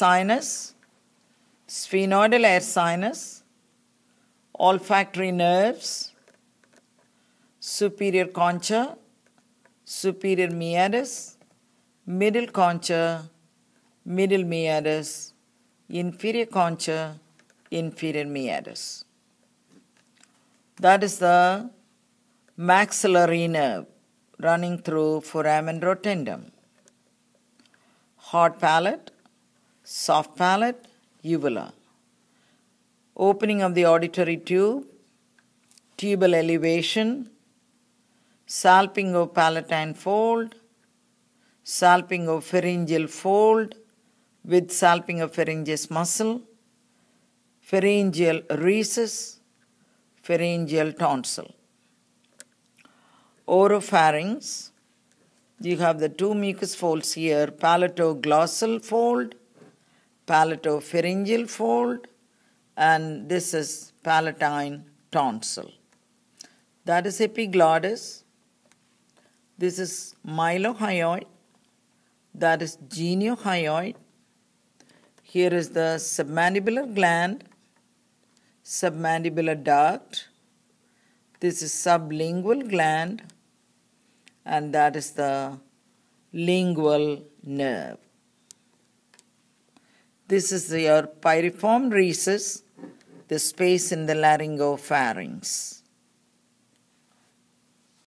sinus, sphenoidal air sinus, olfactory nerves, superior concha, superior meatus, middle concha, middle meatus, inferior concha, inferior meatus. That is the maxillary nerve running through foramen rotundum. Hard palate, soft palate, uvula. Opening of the auditory tube, tubal elevation, salpingopalatine fold, salpingopharyngeal fold with salpingopharyngeus muscle, pharyngeal recess, pharyngeal tonsil. Oropharynx, you have the two mucous folds here, palatoglossal fold, palatopharyngeal fold and this is palatine tonsil. That is epiglottis. This is mylohyoid. That is geniohyoid. Here is the submandibular gland, submandibular duct. This is sublingual gland and that is the lingual nerve. This is your pyriform rhesus, the space in the laryngopharynx.